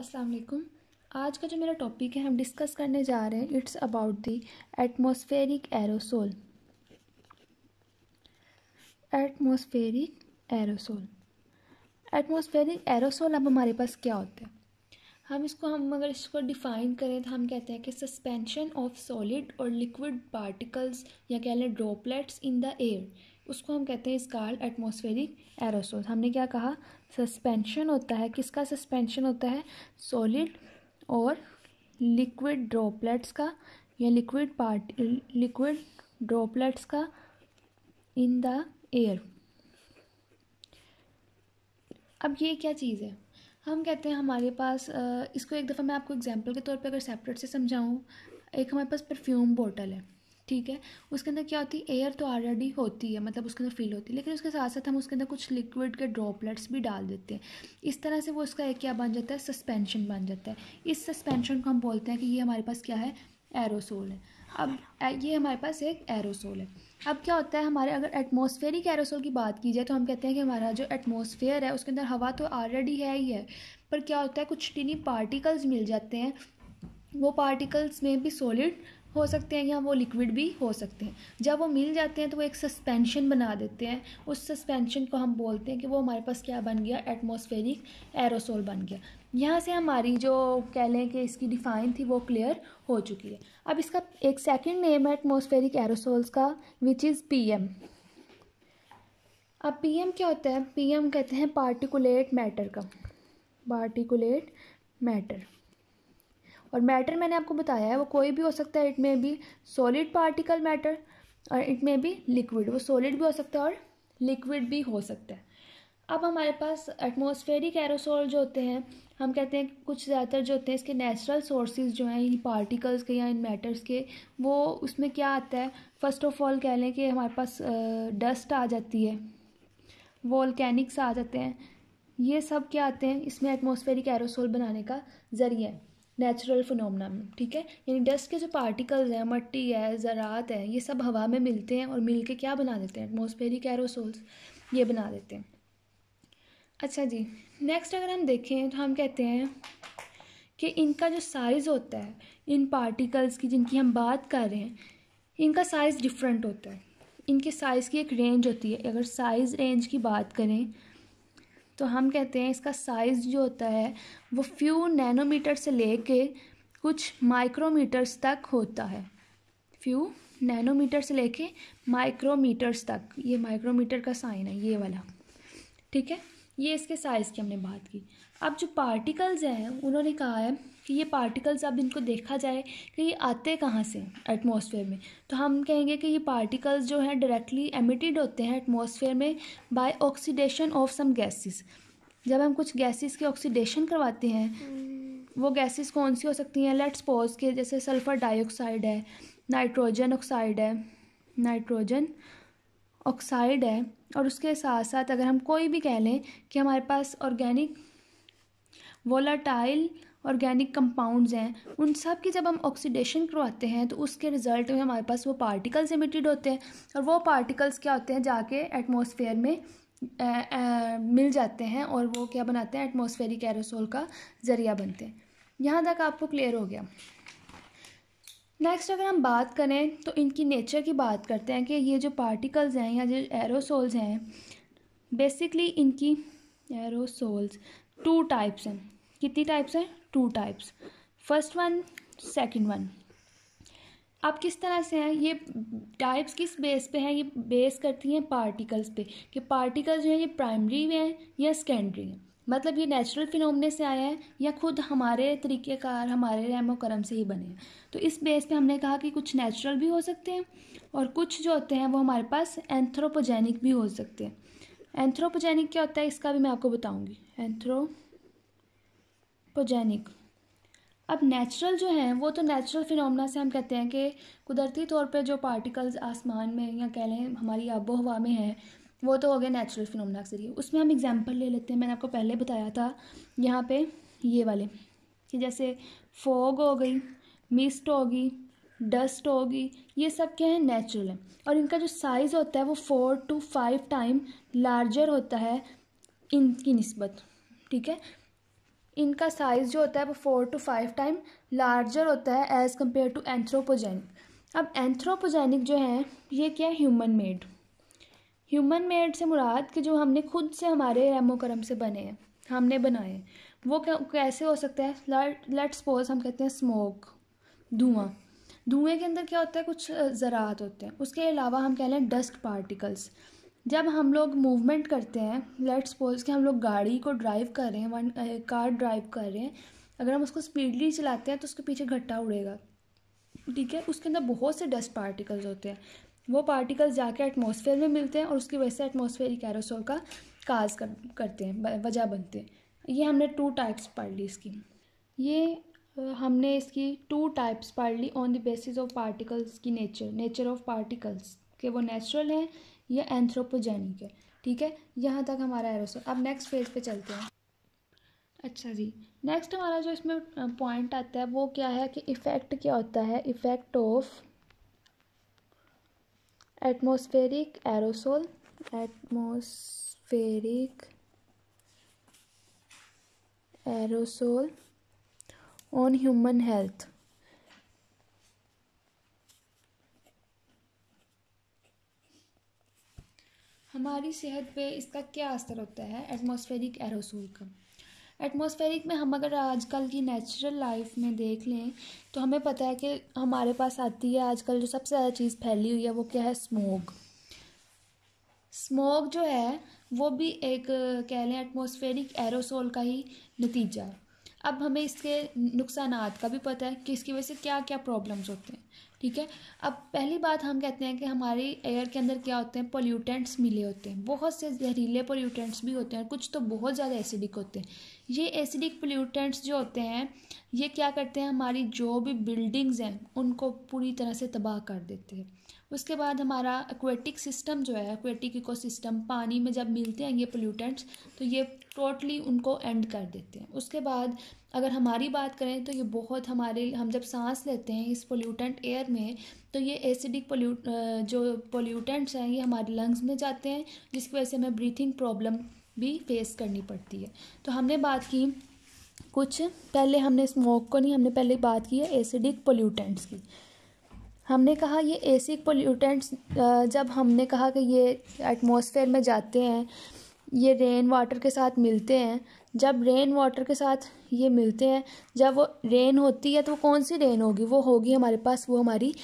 अस्सलाम वालेकुम आज का जो मेरा टॉपिक है हम डिस्कस करने जा रहे हैं it's about the atmospheric aerosol atmospheric aerosol atmospheric aerosol अब हमारे पास क्या होता है हम इसको हम अगर इसको डिफ़ाइन करें तो हम कहते हैं कि सस्पेंशन ऑफ सॉलिड और लिक्विड पार्टिकल्स या कह लें ड्रॉपलेट्स इन द एयर उसको हम कहते हैं स्कार्ड एटमोसफेरिक एरोसोल हमने क्या कहा सस्पेंशन होता है किसका सस्पेंशन होता है सॉलिड और लिक्विड ड्रॉपलेट्स का या लिक्विड पार्ट लिक्विड ड्रॉपलेट्स का इन द एयर अब ये क्या चीज़ है हम कहते हैं हमारे पास इसको एक दफ़ा मैं आपको एग्जांपल के तौर पे अगर सेपरेट से समझाऊँ एक हमारे पास परफ्यूम बोतल है ठीक है उसके अंदर क्या होती है एयर तो ऑलरेडी होती है मतलब उसके अंदर फील होती है लेकिन उसके साथ साथ हम उसके अंदर कुछ लिक्विड के ड्रॉपलेट्स भी डाल देते हैं इस तरह से वो उसका एक क्या बन जाता है सस्पेंशन बन जाता है इस सस्पेंशन को हम बोलते हैं कि ये हमारे पास क्या है एरोसोल है अब ये हमारे पास एक एरोसोल है अब क्या होता है हमारे अगर एटमोसफेयरिक एरोसोल की बात की जाए तो हम कहते हैं कि हमारा जो एटमोसफेयर है उसके अंदर हवा तो ऑलरेडी है ही है पर क्या होता है कुछ टीनी पार्टिकल्स मिल जाते हैं वो पार्टिकल्स में भी सॉलिड हो सकते हैं या वो लिक्विड भी हो सकते हैं जब वो मिल जाते हैं तो वो एक सस्पेंशन बना देते हैं उस सस्पेंशन को हम बोलते हैं कि वो हमारे पास क्या बन गया एटमॉस्फेरिक एरोसोल बन गया यहाँ से हमारी जो कह लें कि इसकी डिफाइन थी वो क्लियर हो चुकी है अब इसका एक सेकेंड नेम है एटमोसफेरिक एरोसोल्स का विच इज़ पी एम अब पी एम क्या होता है पी एम कहते हैं पार्टिकुलेट मैटर का पार्टिकुलेट मैटर और मैटर मैंने आपको बताया है वो कोई भी हो सकता है it may be solid particle matter और इट मे बी लिक्विड वो सॉलिड भी हो सकता है और लिक्विड भी हो सकता है अब हमारे पास एटमोसफेरिक एरोसोल जो होते हैं हम कहते हैं कुछ ज़्यादातर जो होते हैं इसके नेचुरल सोर्सेज जो हैं इन पार्टिकल्स के या इन मैटर्स के वो उसमें क्या आता है फर्स्ट ऑफ ऑल कह लें कि हमारे पास डस्ट आ जाती है वॉलकैनिक्स आ जाते हैं ये सब क्या आते हैं इसमें एटमोसफेरिक एरोसोल बनाने का ज़रिया है नेचुरल में ठीक है यानी डस्ट के जो पार्टिकल्स हैं मट्टी है ज़रात है ये सब हवा में मिलते हैं और मिल के क्या बना देते हैं एटमोसफेरिक एरोसोल्स ये बना देते हैं अच्छा जी नेक्स्ट अगर हम देखें तो हम कहते हैं कि इनका जो साइज़ होता है इन पार्टिकल्स की जिनकी हम बात कर रहे हैं इनका साइज़ डिफरेंट होता है इनके साइज़ की एक रेंज होती है अगर साइज़ रेंज की बात करें तो हम कहते हैं इसका साइज़ जो होता है वो फ्यू नैनोमीटर से ले कर कुछ माइक्रोमीटर्स तक होता है फ्यू नैनोमीटर से लेके माइक्रोमीटर्स तक ये माइक्रोमीटर का साइन है ये वाला ठीक है ये इसके साइज़ की हमने बात की अब जो पार्टिकल्स हैं उन्होंने कहा है कि ये पार्टिकल्स अब इनको देखा जाए कि ये आते कहाँ से एटमॉस्फेयर में तो हम कहेंगे कि ये पार्टिकल्स जो हैं डायरेक्टली एमिटेड होते हैं एटमॉस्फेयर में by oxidation of some gases जब हम कुछ गैसेस के ऑक्सीडेशन करवाते हैं वो गैसेस कौन सी हो सकती हैं लेट्स सपोज के जैसे सल्फ़र डाइऑक्साइड है नाइट्रोजन ऑक्साइड है नाइट्रोजन ऑक्साइड है और उसके साथ साथ अगर हम कोई भी कह लें कि हमारे पास ऑर्गेनिक वोलाटाइल ऑर्गेनिक कंपाउंड्स हैं उन सब की जब हम ऑक्सीडेशन करवाते हैं तो उसके रिज़ल्ट में हमारे पास वो पार्टिकल्स एमिटेड होते हैं और वो पार्टिकल्स क्या होते हैं जाके एटमोसफेयर में आ, आ, मिल जाते हैं और वो क्या बनाते हैं एटमोसफेरिक एरोसोल का ज़रिया बनते हैं यहाँ तक आपको क्लियर हो गया नेक्स्ट अगर हम बात करें तो इनकी नेचर की बात करते हैं कि ये जो पार्टिकल्स हैं या जो एरोसोल्स हैं बेसिकली इनकी एरोसोल्स टू टाइप्स हैं कितनी टाइप्स हैं two types first one second one अब किस तरह से हैं ये टाइप्स किस बेस पे हैं ये बेस करती हैं पार्टिकल्स पे कि पार्टिकल जो है ये प्राइमरी हैं या सेकेंडरी हैं मतलब ये नेचुरल फिनोमने से आया है या खुद हमारे तरीक़ेकार हमारे रहमो करम से ही बने हैं तो इस बेस पे हमने कहा कि कुछ नेचुरल भी हो सकते हैं और कुछ जो होते हैं वो हमारे पास एंथ्रोपोजेनिक भी हो सकते हैं एंथ्रोपोजेनिक क्या होता है इसका भी मैं आपको बताऊँगी एंथ्रो एंथ्रोपोजेनिक अब नेचुरल जो हैं वो तो नेचुरल फिनोमेना से हम कहते हैं कि कुदरती तौर पे जो पार्टिकल्स आसमान में या कह लें हमारी आबो हवा में है वो तो हो गए नेचुरल फिनोमेना के जरिए उसमें हम एग्जांपल ले लेते हैं मैंने आपको पहले बताया था यहाँ पे ये वाले कि जैसे फोग हो गई मिस्ट होगी डस्ट होगी ये सब क्या है नेचुरल है और इनका जो साइज़ होता है वो four to five time larger होता है इनकी नस्बत ठीक है इनका साइज़ जो होता है वो four to five time larger होता है एज़ कम्पेयर टू एंथ्रोपोजेनिक अब एंथ्रोपोजेनिक जो है ये क्या है ह्यूमन मेड ह्यूमन मेड से मुराद के जो हमने खुद से हमारे रेमोकरम से बने हैं हमने बनाए वो कैसे हो सकते हैं लेट सपोज हम कहते हैं स्मोक धुआं धुएँ के अंदर क्या होता है कुछ ज़रात होते हैं उसके अलावा हम कह लें डस्ट पार्टिकल्स जब हम लोग मूवमेंट करते हैं लेट्स सपोज कि हम लोग गाड़ी को ड्राइव कर रहे हैं वन कार ड्राइव कर रहे हैं अगर हम उसको स्पीडली चलाते हैं तो उसके पीछे घट्टा उड़ेगा ठीक है उसके अंदर बहुत से डस्ट पार्टिकल्स होते हैं वो पार्टिकल्स जाके एटमॉस्फेयर में मिलते हैं और उसकी वजह से एटमोसफेयर कैरोसोल का काज कर, करते हैं वजह बनते हैं ये हमने टू टाइप्स पढ़ ली इसकी ये हमने इसकी टू टाइप्स पढ़ ली on the basis of particles की नेचर नेचर ऑफ पार्टिकल्स कि वो नेचुरल है या एंथ्रोपोजेनिक है ठीक है यहाँ तक हमारा एरोसोल अब नेक्स्ट फेज पे चलते हैं अच्छा जी नेक्स्ट हमारा जो इसमें पॉइंट आता है वो क्या है कि इफ़ेक्ट क्या होता है effect of atmospheric aerosol atmospheric aerosol on human health हमारी सेहत पे इसका क्या असर होता है एटमॉस्फेरिक एरोसोल का एटमॉस्फेरिक में हम अगर आजकल की नेचुरल लाइफ में देख लें तो हमें पता है कि हमारे पास आती है आजकल जो सबसे ज़्यादा चीज़ फैली हुई है वो क्या है स्मोक स्मोक जो है वो भी एक कह लें एटमॉस्फेरिक एरोसोल का ही नतीजा अब हमें इसके नुकसान का भी पता है कि इसकी वजह से क्या क्या प्रॉब्लम्स होते हैं ठीक है अब पहली बात हम कहते हैं कि हमारी एयर के अंदर क्या होते हैं पोल्यूटेंट्स मिले होते हैं बहुत से जहरीले पोल्यूटेंट्स भी होते हैं और कुछ तो बहुत ज़्यादा एसिडिक होते हैं ये एसिडिक पोल्यूटेंट्स जो होते हैं ये क्या करते हैं हमारी जो भी बिल्डिंग्स हैं उनको पूरी तरह से तबाह कर देते हैं उसके बाद हमारा एक्वेटिक सिस्टम जो है एक्वेटिक इकोसिस्टम पानी में जब मिलते हैं ये पोल्यूटेंट्स तो ये टोटली उनको एंड कर देते हैं उसके बाद अगर हमारी बात करें तो ये बहुत हमारे हम जब सांस लेते हैं इस पोल्यूटेंट एयर में तो ये एसिडिक पोल्यूट जो पोल्यूटेंट्स हैं ये हमारे लंग्स में जाते हैं जिसकी वजह से हमें ब्रीथिंग प्रॉब्लम भी फेस करनी पड़ती है तो हमने बात की कुछ पहले हमने स्मोक को नहीं हमने पहले बात की है एसिडिक पोल्यूटेंट्स की हमने कहा ये एसिक पोल्यूटेंट्स जब हमने कहा कि ये एटमॉस्फेयर में जाते हैं ये रेन वाटर के साथ मिलते हैं जब रेन वाटर के साथ ये मिलते हैं जब वो रेन होती है तो वो कौन सी रेन होगी वो होगी हमारे पास वो हमारी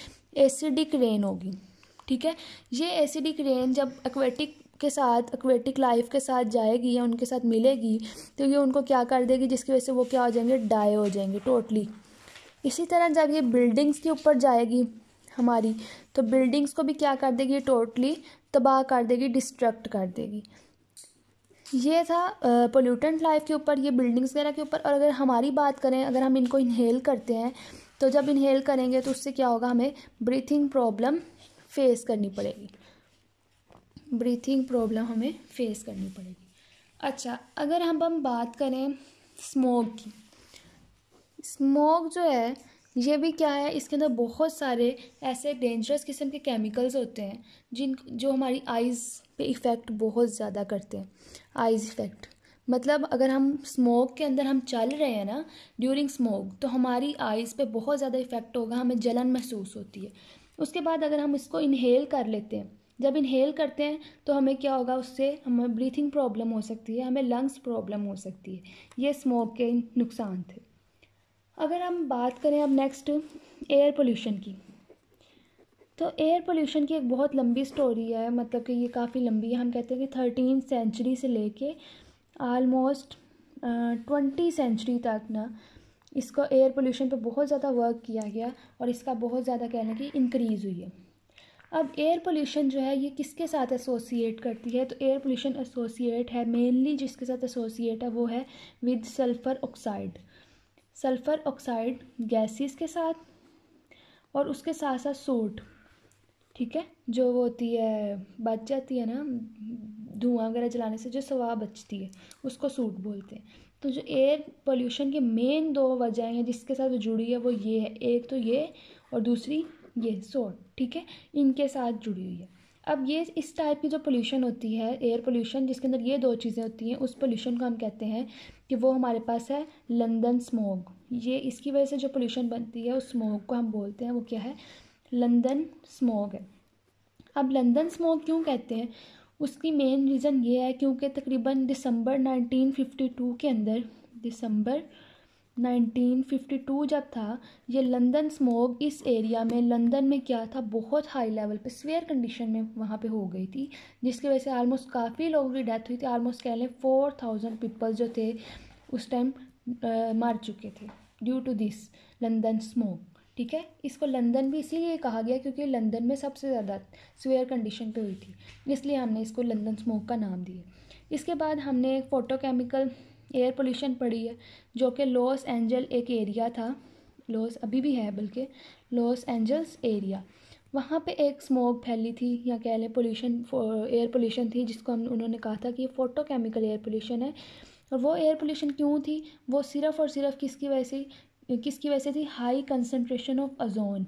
एसिडिक रेन होगी ठीक है ये एसिडिक रेन जब एक्वेटिक के साथ एक्वेटिक लाइफ के साथ जाएगी या उनके साथ मिलेगी तो ये उनको क्या कर देगी जिसकी वजह से वो क्या हो जाएंगे डाई हो जाएंगे टोटली इसी तरह जब ये बिल्डिंग्स के ऊपर जाएगी हमारी तो बिल्डिंग्स को भी क्या कर देगी टोटली तबाह कर देगी डिस्ट्रक्ट कर देगी ये था पोल्यूटेंट लाइफ के ऊपर ये बिल्डिंग्स वगैरह के ऊपर और अगर हमारी बात करें अगर हम इनको इनहेल करते हैं तो जब इन्हील करेंगे तो उससे क्या होगा हमें ब्रीथिंग प्रॉब्लम फेस करनी पड़ेगी ब्रीथिंग प्रॉब्लम हमें फेस करनी पड़ेगी अच्छा अगर हम हम बात करें स्मोक की स्मोक जो है ये भी क्या है इसके अंदर बहुत सारे ऐसे डेंजरस किस्म के केमिकल्स होते हैं जिन जो हमारी आइज़ पे इफ़ेक्ट बहुत ज़्यादा करते हैं आइज़ इफ़ेक्ट मतलब अगर हम स्मोक के अंदर हम चल रहे हैं ना ड्यूरिंग स्मोक तो हमारी आइज़ पे बहुत ज़्यादा इफ़ेक्ट होगा हमें जलन महसूस होती है उसके बाद अगर हम इसको इनहेल कर लेते हैं जब इनहेल करते हैं तो हमें क्या होगा उससे हमें ब्रीथिंग प्रॉब्लम हो सकती है हमें लंग्स प्रॉब्लम हो सकती है ये स्मोक के नुकसान थे अगर हम बात करें अब नेक्स्ट एयर पोल्यूशन की तो एयर पोल्यूशन की एक बहुत लंबी स्टोरी है मतलब कि ये काफ़ी लंबी है हम कहते हैं कि थर्टीन सेंचुरी से लेके आलमोस्ट ट्वेंटी सेंचुरी तक ना इसको एयर पोल्यूशन पे बहुत ज़्यादा वर्क किया गया और इसका बहुत ज़्यादा कहने की इंक्रीज़ हुई है अब एयर पोल्यूशन जो है ये किसके साथ एसोसिएट करती है तो एयर पोल्यूशन एसोसिएट है मेनली जिसके साथ एसोसिएट है वो है with sulphur oxide sulphur oxide gases के साथ और उसके साथ साथ सोट ठीक है जो वो होती है बच जाती है ना धुआं वगैरह जलाने से जो सवा बचती है उसको सूट बोलते हैं तो जो एयर पोल्यूशन के मेन दो वजह हैं जिसके साथ वो जुड़ी है वो ये है एक तो ये और दूसरी ये सोट ठीक है इनके साथ जुड़ी हुई है अब ये इस टाइप की जो पोल्यूशन होती है एयर पोल्यूशन जिसके अंदर ये दो चीज़ें होती हैं उस पोल्यूशन को हम कहते हैं कि वो हमारे पास है लंदन स्मोग ये इसकी वजह से जो पोल्यूशन बनती है उस स्मोग को हम बोलते हैं वो क्या है लंदन स्मोग है अब लंदन स्मोग क्यों कहते हैं उसकी मेन रीज़न ये है क्योंकि तकरीबन दिसंबर 1952 के अंदर दिसंबर 1952 जब था ये लंदन स्मोग इस एरिया में लंदन में क्या था बहुत हाई लेवल पे स्वेयर कंडीशन में वहाँ पे हो गई थी जिसकी वजह से आलमोस्ट काफ़ी लोगों की डेथ हुई थी आलमोस्ट कह लें फोर थाउजेंड पीपल जो थे उस टाइम मर चुके थे due to this London smoke ठीक है इसको लंदन भी इसीलिए कहा गया क्योंकि लंदन में सबसे ज़्यादा स्वेयर कंडीशन पे हुई थी इसलिए हमने इसको लंदन स्मोक का नाम दिया इसके बाद हमने फोटोकेमिकल एयर पोल्यूशन पड़ी है जो कि लॉस एंजल एक एरिया था लॉस अभी भी है बल्कि लॉस एंजल्स एरिया वहाँ पे एक स्मोक फैली थी या कह लें पोल्यूशन एयर पोल्यूशन थी जिसको हम उन्होंने कहा था कि ये फोटोकेमिकल एयर पोल्यूशन है और वो एयर पोल्यूशन क्यों थी वो सिर्फ़ और सिर्फ किसकी वजह से किसकी वजह से थी हाई कंसनट्रेशन ऑफ अजोन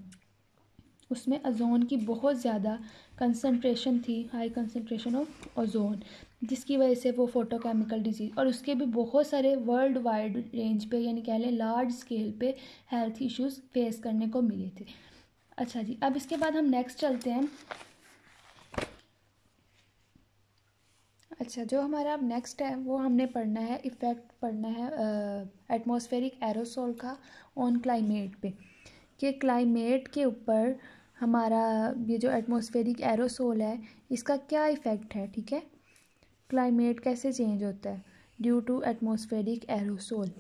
उसमें अजोन की बहुत ज़्यादा कंसनट्रेशन थी हाई कंसनट्रेशन ऑफ ओजोन जिसकी वजह से वो फोटोकेमिकल डिजीज़ और उसके भी बहुत सारे वर्ल्ड वाइड रेंज पे यानी कह लें लार्ज स्केल पे हेल्थ इश्यूज फेस करने को मिले थे अच्छा जी अब इसके बाद हम नेक्स्ट चलते हैं अच्छा जो हमारा अब नेक्स्ट है वो हमने पढ़ना है इफ़ेक्ट पढ़ना है एटमॉस्फेरिक एरोसोल का ऑन क्लाइमेट पे कि क्लाइमेट के ऊपर हमारा ये जो एटमॉस्फेरिक एरोसोल है इसका क्या इफ़ेक्ट है ठीक है क्लाइमेट कैसे चेंज होता है ड्यू टू एटमोसफेरिक एरोसोल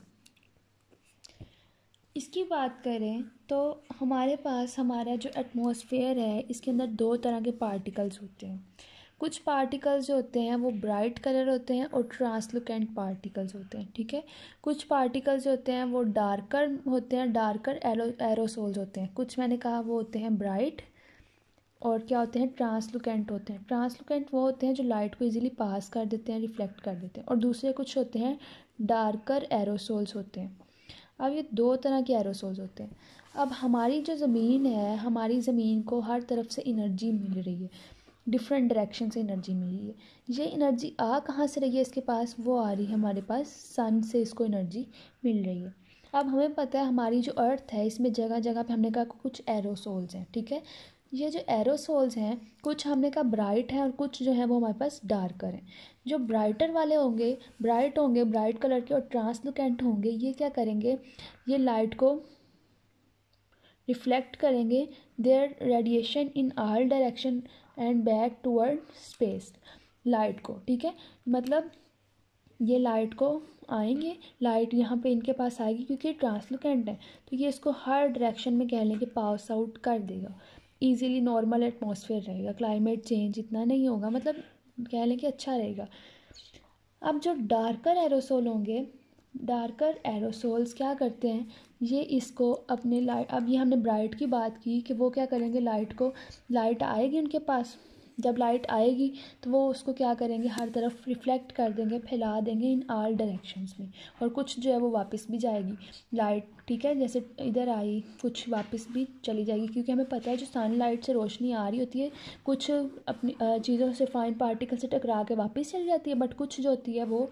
इसकी बात करें तो हमारे पास हमारा जो एटमोसफेयर है इसके अंदर दो तरह के पार्टिकल्स होते हैं कुछ पार्टिकल्स जो होते हैं वो ब्राइट कलर होते हैं और ट्रांसलुकेंट पार्टिकल्स होते हैं ठीक है कुछ पार्टिकल्स जो होते हैं वो डार्कर होते हैं डार्कर एरोसोल्स होते हैं कुछ मैंने कहा वो होते हैं ब्राइट और क्या होते हैं ट्रांसलुकेंट होते हैं ट्रांसलुकेंट वो होते हैं जो लाइट को इजीली पास कर देते हैं रिफ्लेक्ट कर देते हैं और दूसरे कुछ होते हैं डार्कर एरोसोल्स होते हैं अब ये दो तरह के एरोसोल्स होते हैं अब हमारी जो ज़मीन है हमारी ज़मीन को हर तरफ से एनर्जी मिल रही है डिफरेंट डायरेक्शन से एनर्जी मिल रही है ये एनर्जी आ कहाँ से रही है इसके पास वो आ रही है हमारे पास सन से इसको एनर्जी मिल रही है अब हमें पता है हमारी जो अर्थ है इसमें जगह जगह पे हमने कहा कुछ एरोसोल्स हैं ठीक है ये जो एरोसोल्स हैं कुछ हमने कहा ब्राइट हैं और कुछ जो है वो हमारे पास डार्कर हैं जो ब्राइटर वाले होंगे ब्राइट होंगे ब्राइट कलर के और ट्रांसलुकेंट होंगे ये क्या करेंगे ये लाइट को रिफ्लेक्ट करेंगे their radiation in all direction and back toward space light को ठीक है मतलब ये लाइट को आएंगे लाइट यहाँ पे इनके पास आएगी क्योंकि ये ट्रांसलुकेंट है तो ये इसको हर डायरेक्शन में कह लेंगे पास आउट कर देगा ईज़िली नॉर्मल एटमोसफेयर रहेगा क्लाइमेट चेंज इतना नहीं होगा मतलब कह लें कि अच्छा रहेगा अब जो डार्कर एरोसोल होंगे डार्कर एरोसोल्स क्या करते हैं ये इसको अपने लाइट अब ये हमने ब्राइट की बात की कि वो क्या करेंगे लाइट को लाइट आएगी उनके पास जब लाइट आएगी तो वो उसको क्या करेंगे हर तरफ रिफ्लेक्ट कर देंगे फैला देंगे इन आल डायरेक्शंस में और कुछ जो है वो वापस भी जाएगी लाइट ठीक है जैसे इधर आई कुछ वापस भी चली जाएगी क्योंकि हमें पता है जो सन लाइट से रोशनी आ रही होती है कुछ अपनी चीज़ों से फाइन पार्टिकल से टकरा के वापस चली जाती है बट कुछ जो होती है वो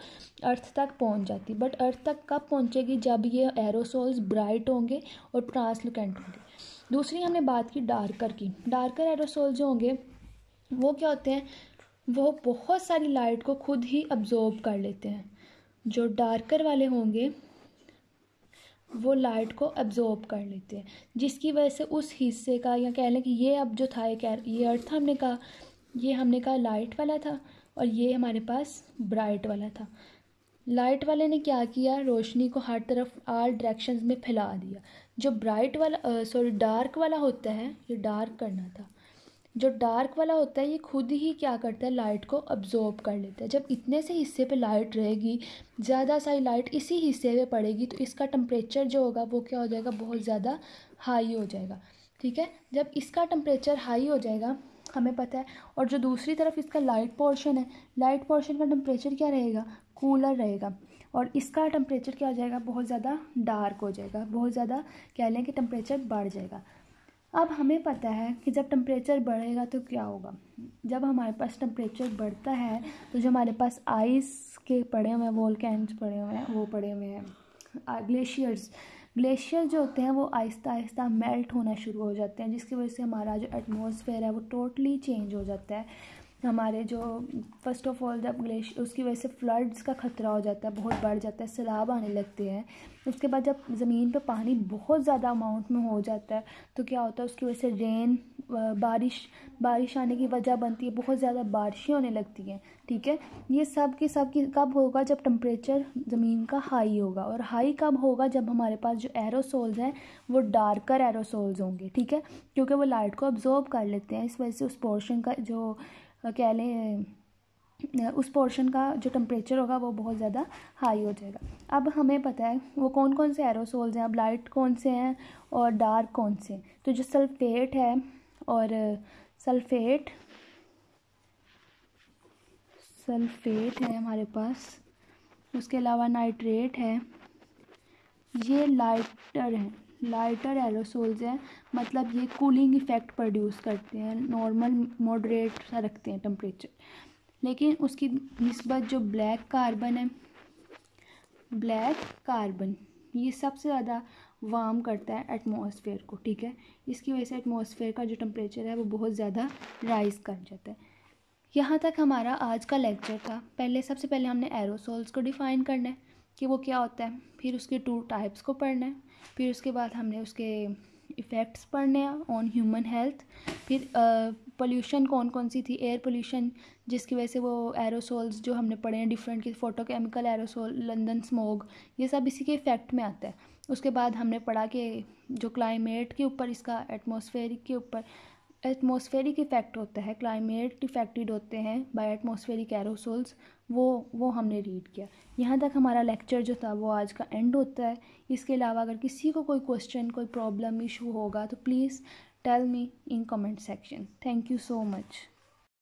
अर्थ तक पहुँच जाती है बट अर्थ तक कब पहुँचेगी जब ये एरोसोल्स ब्राइट होंगे और ट्रांसलुकेंट होंगे दूसरी हमने बात की डार्कर की डार्कर एरोसोल जो होंगे वो क्या होते हैं वो बहुत सारी लाइट को खुद ही अब्जॉर्ब कर लेते हैं जो डार्कर वाले होंगे वो लाइट को अब्जॉर्ब कर लेते हैं जिसकी वजह से उस हिस्से का या कह लें कि ये अब जो था ये अर्थ हमने कहा ये हमने कहा लाइट वाला था और ये हमारे पास ब्राइट वाला था लाइट वाले ने क्या किया रोशनी को हर तरफ आल डायरेक्शंस में फैला दिया जो ब्राइट वाला सॉरी डार्क वाला होता है ये डार्क करना था जो डार्क वाला होता है ये खुद ही क्या करता है लाइट को अब्जॉर्ब कर लेता है जब इतने से हिस्से पे लाइट रहेगी ज़्यादा सारी लाइट इसी हिस्से पे पड़ेगी तो इसका टम्परेचर जो होगा वो क्या हो जाएगा बहुत ज़्यादा हाई हो जाएगा ठीक है जब इसका टम्परेचर हाई हो जाएगा हमें पता है और जो दूसरी तरफ इसका लाइट पोर्शन है लाइट पोर्शन का टम्परेचर क्या रहेगा कूलर रहेगा और इसका टेम्परेचर क्या हो जाएगा बहुत ज़्यादा डार्क हो जाएगा बहुत ज़्यादा कह लें कि टेम्परेचर बढ़ जाएगा अब हमें पता है कि जब टम्परेचर बढ़ेगा तो क्या होगा जब हमारे पास टम्परेचर बढ़ता है तो जो हमारे पास आइस के पड़े हुए हैं कैंस पड़े हुए हैं वो पड़े हुए हैं ग्लेशियर्स ग्लेशियर जो होते हैं वो आहिस्ता आहिस्ता मेल्ट होना शुरू हो जाते हैं जिसकी वजह से हमारा जो एटमोसफेयर है वो टोटली चेंज हो जाता है हमारे जो फर्स्ट ऑफ ऑल जब ग्लेशियर उसकी वजह से फ्लड्स का ख़तरा हो जाता है बहुत बढ़ जाता है सैलाब आने लगते हैं उसके बाद जब ज़मीन पर पानी बहुत ज़्यादा अमाउंट में हो जाता है तो क्या होता है उसकी वजह से रेन बारिश बारिश आने की वजह बनती है बहुत ज़्यादा बारिशें होने लगती हैं ठीक है ये सब के सब की कब होगा जब टम्परेचर ज़मीन का हाई होगा और हाई कब होगा जब हमारे पास जो एरोसोल्स हैं वो डार्कर एरोसोल्स होंगे ठीक है क्योंकि वो लाइट को अब्जॉर्ब कर लेते हैं इस वजह से उस पोर्शन का जो कह लें उस पोर्शन का जो टम्परेचर होगा वो बहुत ज़्यादा हाई हो जाएगा अब हमें पता है वो कौन कौन से एरोसोल्स हैं अब लाइट कौन से हैं और डार्क कौन से हैं तो जो सल्फेट है और सल्फेट सल्फेट है हमारे पास उसके अलावा नाइट्रेट है ये लाइटर हैं लाइटर एरोसोल्स हैं मतलब ये कूलिंग इफ़ेक्ट प्रोड्यूस करते हैं नॉर्मल मॉडरेट सा रखते हैं टम्परेचर लेकिन उसकी नस्बत जो ब्लैक कार्बन है ब्लैक कार्बन ये सबसे ज़्यादा वार्म करता है एटमॉस्फेयर को ठीक है इसकी वजह से एटमॉस्फेयर का जो टम्परेचर है वो बहुत ज़्यादा राइज़ कर जाता है यहाँ तक हमारा आज का लेक्चर था पहले सबसे पहले हमने एरोसोल्स को डिफ़ाइन करना है कि वो क्या होता है फिर उसके टू टाइप्स को पढ़ना है फिर उसके बाद हमने उसके इफ़ेक्ट्स पढ़ने हैं ऑन ह्यूमन हेल्थ फिर पोल्यूशन कौन कौन सी थी एयर पोल्यूशन जिसकी वजह से वो एरोसोल्स जो हमने पढ़े हैं डिफरेंट के फोटोकेमिकल एरोसोल लंदन स्मोग ये सब इसी के इफ़ेक्ट में आता है उसके बाद हमने पढ़ा कि जो क्लाइमेट के ऊपर इसका एटमॉस्फेरिक के ऊपर एटमॉस्फेरिक इफ़ेक्ट होता है क्लाइमेट इफेक्टेड होते हैं बाय एटमोसफेरिक एरोसोल्स वो वो हमने रीड किया यहाँ तक हमारा लेक्चर जो था वो आज का एंड होता है इसके अलावा अगर किसी को कोई क्वेश्चन कोई प्रॉब्लम इशू होगा तो please tell me in comment section thank you so much